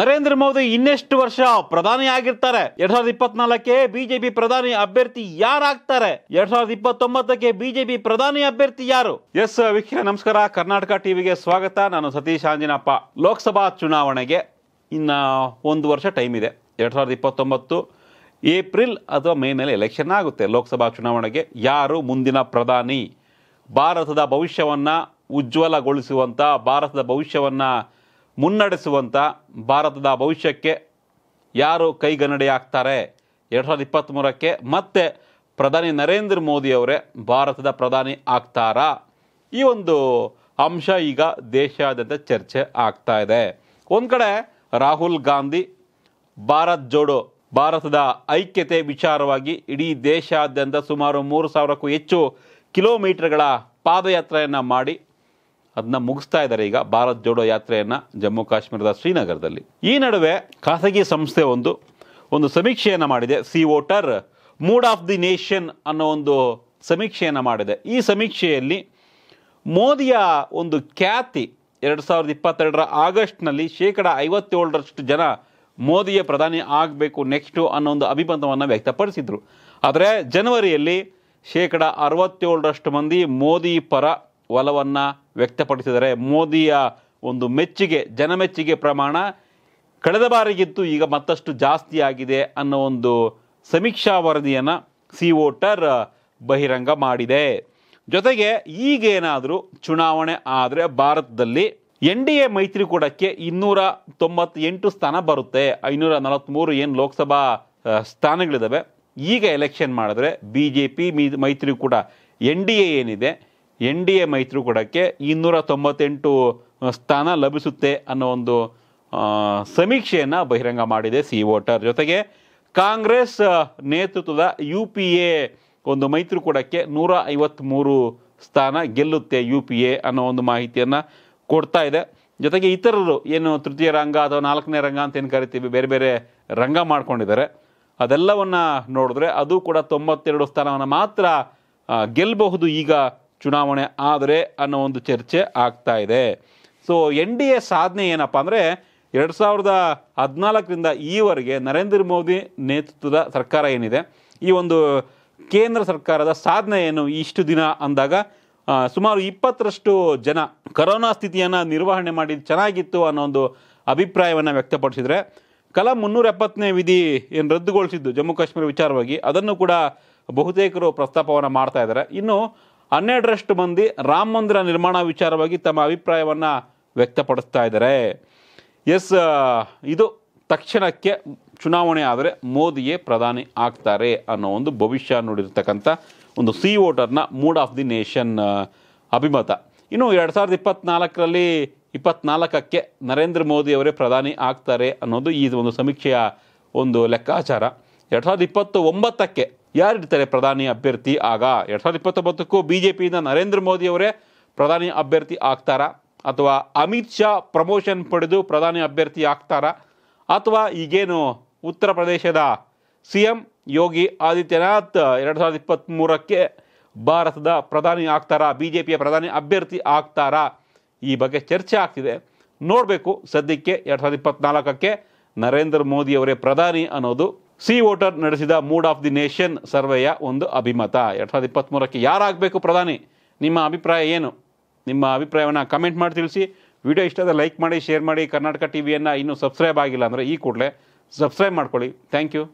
ನರೇಂದ್ರ ಮೋದಿ ಇನ್ನೆಷ್ಟು ವರ್ಷ ಪ್ರಧಾನಿ ಆಗಿರ್ತಾರೆ ಎರಡ್ ಸಾವಿರದ ಇಪ್ಪತ್ನಾಲ್ಕೆ ಬಿಜೆಪಿ ಪ್ರಧಾನಿ ಅಭ್ಯರ್ಥಿ ಯಾರಾಗ್ತಾರೆ ಎರಡ್ ಸಾವಿರದ ಇಪ್ಪತ್ತೊಂಬತ್ತಕ್ಕೆ ಬಿಜೆಪಿ ಪ್ರಧಾನಿ ಅಭ್ಯರ್ಥಿ ಯಾರು ಎಸ್ ವೀಕ್ಷಕ ನಮಸ್ಕಾರ ಕರ್ನಾಟಕ ಟಿವಿಗೆ ಸ್ವಾಗತ ನಾನು ಸತೀಶ್ ಆಂಜನಪ್ಪ ಲೋಕಸಭಾ ಚುನಾವಣೆಗೆ ಇನ್ನ ಒಂದು ವರ್ಷ ಟೈಮ್ ಇದೆ ಎರಡ್ ಸಾವಿರದ ಇಪ್ಪತ್ತೊಂಬತ್ತು ಏಪ್ರಿಲ್ ಅಥವಾ ಮೇ ಮೇಲೆ ಎಲೆಕ್ಷನ್ ಆಗುತ್ತೆ ಲೋಕಸಭಾ ಚುನಾವಣೆಗೆ ಯಾರು ಮುಂದಿನ ಪ್ರಧಾನಿ ಭಾರತದ ಭವಿಷ್ಯವನ್ನ ಉಜ್ವಲಗೊಳಿಸುವಂತ ಭಾರತದ ಭವಿಷ್ಯವನ್ನು ಮುನ್ನಡೆಸುವಂಥ ಭಾರತದ ಭವಿಷ್ಯಕ್ಕೆ ಯಾರು ಕೈಗನ್ನಡಿ ಆಗ್ತಾರೆ ಎರಡು ಸಾವಿರದ ಇಪ್ಪತ್ತ್ಮೂರಕ್ಕೆ ಮತ್ತೆ ಪ್ರಧಾನಿ ನರೇಂದ್ರ ಮೋದಿಯವರೇ ಭಾರತದ ಪ್ರಧಾನಿ ಆಗ್ತಾರಾ ಈ ಒಂದು ಅಂಶ ಈಗ ದೇಶಾದ್ಯಂತ ಚರ್ಚೆ ಆಗ್ತಾ ಇದೆ ಒಂದು ಕಡೆ ರಾಹುಲ್ ಗಾಂಧಿ ಭಾರತ್ ಜೋಡೋ ಭಾರತದ ಐಕ್ಯತೆ ವಿಚಾರವಾಗಿ ಇಡೀ ದೇಶಾದ್ಯಂತ ಸುಮಾರು ಮೂರು ಸಾವಿರಕ್ಕೂ ಹೆಚ್ಚು ಕಿಲೋಮೀಟರ್ಗಳ ಪಾದಯಾತ್ರೆಯನ್ನು ಮಾಡಿ ಅದನ್ನ ಮುಗಿಸ್ತಾ ಇದ್ದಾರೆ ಈಗ ಭಾರತ್ ಜೋಡೋ ಯಾತ್ರೆಯನ್ನು ಜಮ್ಮು ಕಾಶ್ಮೀರದ ಶ್ರೀನಗರದಲ್ಲಿ ಈ ನಡುವೆ ಖಾಸಗಿ ಸಂಸ್ಥೆ ಒಂದು ಒಂದು ಸಮೀಕ್ಷೆಯನ್ನು ಮಾಡಿದೆ C voter mood of the nation ಅನ್ನೋ ಒಂದು ಸಮೀಕ್ಷೆಯನ್ನು ಮಾಡಿದೆ ಈ ಸಮೀಕ್ಷೆಯಲ್ಲಿ ಮೋದಿಯ ಒಂದು ಖ್ಯಾತಿ ಎರಡು ಸಾವಿರದ ಇಪ್ಪತ್ತೆರಡರ ಆಗಸ್ಟ್ನಲ್ಲಿ ಶೇಕಡ ಐವತ್ತೇಳರಷ್ಟು ಜನ ಮೋದಿಯ ಪ್ರಧಾನಿ ಆಗಬೇಕು ನೆಕ್ಸ್ಟು ಅನ್ನೋ ಒಂದು ಅಭಿಮತವನ್ನು ವ್ಯಕ್ತಪಡಿಸಿದರು ಆದರೆ ಜನವರಿಯಲ್ಲಿ ಶೇಕಡ ಅರವತ್ತೇಳರಷ್ಟು ಮಂದಿ ಮೋದಿ ಪರ ಒಲವನ್ನು ವ್ಯಕ್ತಪಡಿಸಿದರೆ ಮೋದಿಯ ಒಂದು ಮೆಚ್ಚುಗೆ ಜನಮೆಚ್ಚುಗೆ ಪ್ರಮಾಣ ಕಳೆದ ಬಾರಿಗಿತ್ತು ಈಗ ಮತ್ತಷ್ಟು ಜಾಸ್ತಿ ಆಗಿದೆ ಅನ್ನೋ ಒಂದು ಸಮೀಕ್ಷಾ ವರದಿಯನ್ನು ಸಿ ವೋಟರ್ ಬಹಿರಂಗ ಮಾಡಿದೆ ಜೊತೆಗೆ ಈಗೇನಾದರೂ ಚುನಾವಣೆ ಆದರೆ ಭಾರತದಲ್ಲಿ ಎನ್ ಡಿ ಎ ಮೈತ್ರಿಕೂಟಕ್ಕೆ ಇನ್ನೂರ ತೊಂಬತ್ತೆಂಟು ಸ್ಥಾನ ಬರುತ್ತೆ ಐನೂರ ನಲವತ್ತ್ಮೂರು ಏನು ಲೋಕಸಭಾ ಸ್ಥಾನಗಳಿದ್ದಾವೆ ಈಗ ಎಲೆಕ್ಷನ್ ಮಾಡಿದ್ರೆ ಬಿ ಜೆ ಪಿ ಮೈತ್ರಿಕೂಟ ಎನ್ ಡಿ ಎ ಏನಿದೆ ಎನ್ ಡಿ ಎ ಮೈತ್ರಿಕೂಟಕ್ಕೆ ಇನ್ನೂರ ತೊಂಬತ್ತೆಂಟು ಸ್ಥಾನ ಲಭಿಸುತ್ತೆ ಅನ್ನೋ ಒಂದು ಸಮೀಕ್ಷೆಯನ್ನು ಬಹಿರಂಗ ಮಾಡಿದೆ ಸಿ ವೋಟರ್ ಜೊತೆಗೆ ಕಾಂಗ್ರೆಸ್ ನೇತೃತ್ವದ ಯು ಪಿ ಎ ಒಂದು ಮೈತ್ರಿಕೂಟಕ್ಕೆ ನೂರ ಐವತ್ತ್ಮೂರು ಸ್ಥಾನ ಗೆಲ್ಲುತ್ತೆ ಯು ಪಿ ಎ ಅನ್ನೋ ಒಂದು ಮಾಹಿತಿಯನ್ನು ಕೊಡ್ತಾ ಇದೆ ಜೊತೆಗೆ ಇತರರು ಏನು ತೃತೀಯ ರಂಗ ಅಥವಾ ನಾಲ್ಕನೇ ರಂಗ ಅಂತ ಏನು ಕರಿತೀವಿ ಬೇರೆ ಬೇರೆ ರಂಗ ಮಾಡ್ಕೊಂಡಿದ್ದಾರೆ ಅದೆಲ್ಲವನ್ನು ನೋಡಿದ್ರೆ ಅದು ಕೂಡ ತೊಂಬತ್ತೆರಡು ಸ್ಥಾನವನ್ನು ಮಾತ್ರ ಗೆಲ್ಲಬಹುದು ಈಗ ಚುನಾವಣೆ ಆದರೆ ಅನ್ನೋ ಒಂದು ಚರ್ಚೆ ಆಗ್ತಾ ಇದೆ ಸೊ ಎನ್ ಡಿ ಎ ಸಾಧನೆ ಏನಪ್ಪ ಅಂದರೆ ಎರಡು ಸಾವಿರದ ಹದಿನಾಲ್ಕರಿಂದ ಈವರೆಗೆ ನರೇಂದ್ರ ಮೋದಿ ನೇತೃತ್ವದ ಸರ್ಕಾರ ಏನಿದೆ ಈ ಒಂದು ಕೇಂದ್ರ ಸರ್ಕಾರದ ಸಾಧನೆ ಏನು ಇಷ್ಟು ದಿನ ಅಂದಾಗ ಸುಮಾರು ಇಪ್ಪತ್ತರಷ್ಟು ಜನ ಕರೋನಾ ಸ್ಥಿತಿಯನ್ನು ನಿರ್ವಹಣೆ ಮಾಡಿ ಚೆನ್ನಾಗಿತ್ತು ಅನ್ನೋ ಒಂದು ಅಭಿಪ್ರಾಯವನ್ನು ವ್ಯಕ್ತಪಡಿಸಿದರೆ ಕಲಾ ಮುನ್ನೂರ ಎಪ್ಪತ್ತನೇ ವಿಧಿ ಏನು ರದ್ದುಗೊಳಿಸಿದ್ದು ಜಮ್ಮು ಕಾಶ್ಮೀರ ವಿಚಾರವಾಗಿ ಅದನ್ನು ಕೂಡ ಬಹುತೇಕರು ಪ್ರಸ್ತಾಪವನ್ನು ಮಾಡ್ತಾ ಇದ್ದಾರೆ ಇನ್ನು ಹನ್ನೆರಡರಷ್ಟು ಮಂದಿ ರಾಮ ಮಂದಿರ ನಿರ್ಮಾಣ ವಿಚಾರವಾಗಿ ತಮ್ಮ ಅಭಿಪ್ರಾಯವನ್ನು ವ್ಯಕ್ತಪಡಿಸ್ತಾ ಇದ್ದಾರೆ ಎಸ್ ಇದು ತಕ್ಷಣಕ್ಕೆ ಚುನಾವಣೆ ಆದರೆ ಮೋದಿಯೇ ಪ್ರಧಾನಿ ಆಗ್ತಾರೆ ಅನ್ನೋ ಒಂದು ಭವಿಷ್ಯ ನೋಡಿರ್ತಕ್ಕಂಥ ಒಂದು ಸಿ ವೋಟರ್ನ ಮೂಡ್ ಆಫ್ ದಿ ನೇಷನ್ ಅಭಿಮತ ಇನ್ನು ಎರಡು ಸಾವಿರದ ಇಪ್ಪತ್ನಾಲ್ಕರಲ್ಲಿ ಇಪ್ಪತ್ನಾಲ್ಕಕ್ಕೆ ನರೇಂದ್ರ ಮೋದಿ ಅವರೇ ಪ್ರಧಾನಿ ಆಗ್ತಾರೆ ಅನ್ನೋದು ಈ ಒಂದು ಸಮೀಕ್ಷೆಯ ಒಂದು ಲೆಕ್ಕಾಚಾರ ಎರಡು ಸಾವಿರದ ಇಪ್ಪತ್ತು ಒಂಬತ್ತಕ್ಕೆ ಯಾರಿರ್ತಾರೆ ಪ್ರಧಾನಿ ಅಭ್ಯರ್ಥಿ ಆಗ ಎರಡು ಸಾವಿರದ ಇಪ್ಪತ್ತೊಂಬತ್ತಕ್ಕೂ ಬಿ ಜೆ ಪಿಯಿಂದ ನರೇಂದ್ರ ಮೋದಿ ಅವರೇ ಪ್ರಧಾನಿ ಅಭ್ಯರ್ಥಿ ಆಗ್ತಾರಾ ಅಥವಾ ಅಮಿತ್ ಶಾ ಪ್ರಮೋಷನ್ ಪಡೆದು ಪ್ರಧಾನಿ ಅಭ್ಯರ್ಥಿ ಆಗ್ತಾರಾ ಅಥವಾ ಈಗೇನು ಉತ್ತರ ಪ್ರದೇಶದ ಸಿ ಎಂ ಯೋಗಿ ಆದಿತ್ಯನಾಥ್ ಎರಡು ಸಾವಿರದ ಇಪ್ಪತ್ತ್ಮೂರಕ್ಕೆ ಭಾರತದ ಪ್ರಧಾನಿ ಆಗ್ತಾರಾ ಬಿ ಜೆ ಪಿಯ ಪ್ರಧಾನಿ ಅಭ್ಯರ್ಥಿ ಆಗ್ತಾರಾ ಈ ಬಗ್ಗೆ ಚರ್ಚೆ ಆಗ್ತಿದೆ ನೋಡಬೇಕು ಸದ್ಯಕ್ಕೆ ಎರಡು ಸಾವಿರದ ಇಪ್ಪತ್ತ್ನಾಲ್ಕಕ್ಕೆ ನರೇಂದ್ರ ಮೋದಿಯವರೇ ಪ್ರಧಾನಿ ಅನ್ನೋದು ಸಿ ವೋಟರ್ ನಡೆಸಿದ ಮೂಡ್ ಆಫ್ ದಿ ನೇಷನ್ ಸರ್ವೆಯ ಒಂದು ಅಭಿಮತ ಎರಡು ಸಾವಿರದ ಇಪ್ಪತ್ತ್ಮೂರಕ್ಕೆ ಯಾರಾಗಬೇಕು ಪ್ರಧಾನಿ ನಿಮ್ಮ ಅಭಿಪ್ರಾಯ ಏನು ನಿಮ್ಮ ಅಭಿಪ್ರಾಯವನ್ನು ಕಮೆಂಟ್ ಮಾಡಿ ತಿಳಿಸಿ ವಿಡಿಯೋ ಇಷ್ಟದ ಲೈಕ್ ಮಾಡಿ ಶೇರ್ ಮಾಡಿ ಕರ್ನಾಟಕ ಟಿ ವಿಯನ್ನು ಇನ್ನೂ ಸಬ್ಸ್ಕ್ರೈಬ್ ಆಗಿಲ್ಲ ಅಂದರೆ ಈ ಕೂಡಲೇ ಸಬ್ಸ್ಕ್ರೈಬ್ ಮಾಡ್ಕೊಳ್ಳಿ ಥ್ಯಾಂಕ್ ಯು